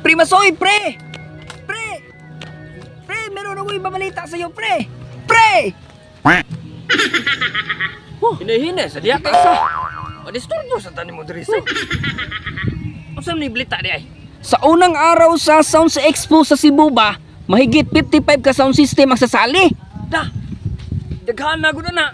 Pre, masoy, pre! Pre! Pre, meron ako ibang balita sa'yo, pre! Pre! oh, hinahina, sa diya ka sa... Madisturbo sa tanim mo, Teresa. Ang saan ni balita di ay? Sa unang araw sa Sounds Expo sa Cebu ba, mahigit 55 ka sound system ang sasali. Da! Daghan na ko na na.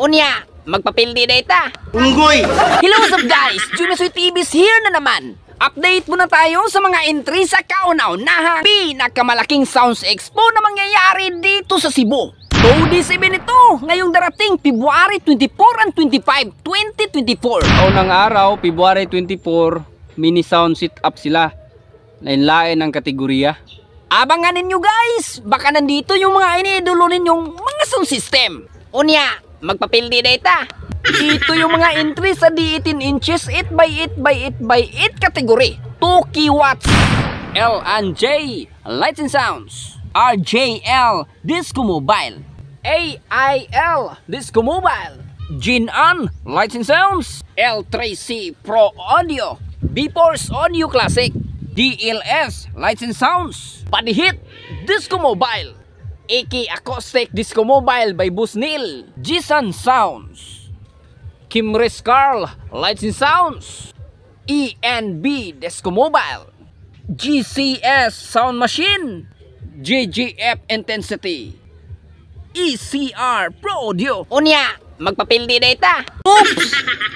Unya, magpapildi na ita. Unggoy! Hello what's up guys! Junior Sweet TV is here na naman! Update muna tayo sa mga entry sa kauna-unahang pinakamalaking Sounds Expo na mangyayari dito sa Cebu. Today's event ito, ngayong darating February 24 and 25, 2024. Unang araw, February 24, mini sound sit-up sila. Lain-lain ang kategorya. Abangan ninyo guys, baka nandito yung mga iniidolo ninyong mga sound system. Unya, magpapildi na ita. Ito yung mga entry sa D18 inches 8 by 8 by 8 by 8 category. 2 kilowatts. L and J, Lights and Sounds. RJL, Disco Mobile. AIL, Disco Mobile. Jin An, Lights and Sounds. L3C Pro Audio. B-Force Audio Classic. DLS, Lights and Sounds. Padihit, Disco Mobile. AK Acoustic Disco Mobile by Busnil. Jisan Sounds. Kim Kimres Carl, Lights and Sounds, ENB Desco Mobile, GCS Sound Machine, JGF Intensity, ECR Pro Audio. Unya, magpapildi na ita. Oops!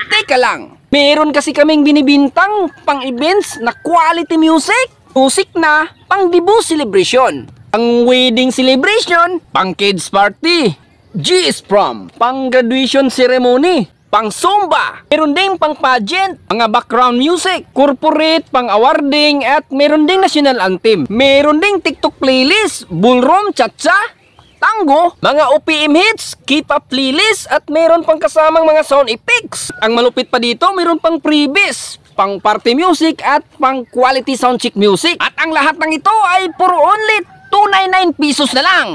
Teka lang, meron kasi kaming binibintang pang events na quality music. Music na pang debut celebration. Pang wedding celebration, pang kids party, G's prom, pang graduation ceremony, pang Zumba, meron ding pang pageant, mga background music, corporate, pang awarding, at meron ding national anthem. Meron ding TikTok playlist, ballroom, cha-cha, tango, mga OPM hits, keep up playlist, at meron pang kasamang mga sound effects. Ang malupit pa dito, meron pang previous, pang party music, at pang quality sound check music. At ang lahat ng ito ay puro only 299 pesos na lang.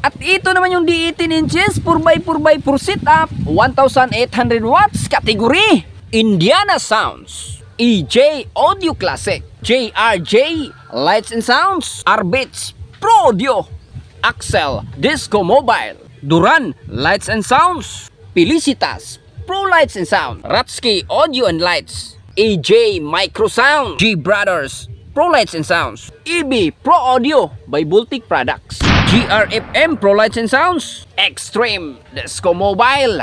At ito naman yung D18 inches 4x4x4 setup 1800 watts category Indiana Sounds EJ Audio Classic JRJ Lights and Sounds Arbits Pro Audio Axel Disco Mobile Duran Lights and Sounds Felicitas Pro Lights and Sound Ratsky Audio and Lights AJ e Micro Sound G Brothers Pro Lights and Sounds EB Pro Audio by Bultic Products GRFM Pro Lights and Sounds Extreme Disco Mobile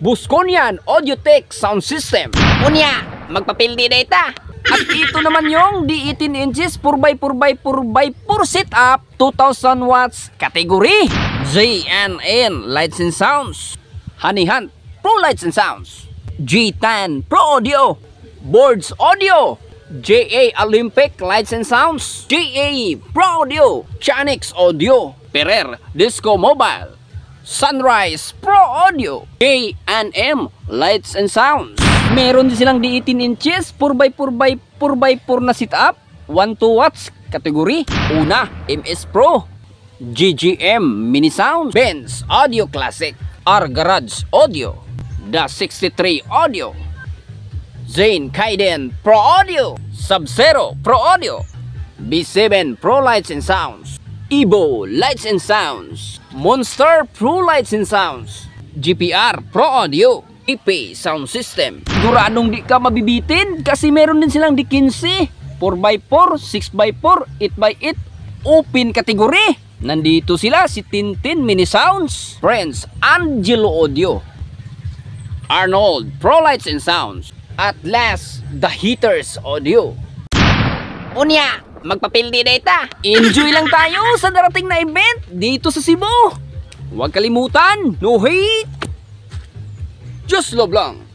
Busconian Tech Sound System Unya, magpapildi na ita At ito naman yung D18 inches 4x4x4x4 setup 2000 watts category JNN Lights and Sounds Honey Hunt Pro Lights and Sounds G10 Pro Audio Boards Audio JA Olympic Lights and Sounds, JA Pro Audio, Chanix Audio, Perer Disco Mobile, Sunrise Pro Audio, J&M Lights and Sounds. Meron din silang di 18 inches, 4x4x4x4 x 4 na sit-up, 1 to watts, kategory. Una, MS Pro, GGM Mini Sounds, Benz Audio Classic, R Garage Audio, The 63 Audio, Zane Kaiden Pro Audio, Sub-Zero Pro Audio, B7 Pro Lights and Sounds, Evo Lights and Sounds, Monster Pro Lights and Sounds, GPR Pro Audio, EP Sound System. Duranong di ka mabibitin kasi meron din silang di 15, 4x4, 6x4, 8x8, open category. Nandito sila si Tintin Mini Sounds, Friends Angelo Audio, Arnold Pro Lights and Sounds, at last, the heaters audio. Unya, magpapildi na ita. Enjoy lang tayo sa darating na event dito sa Cebu. Huwag kalimutan, no hate, just love lang.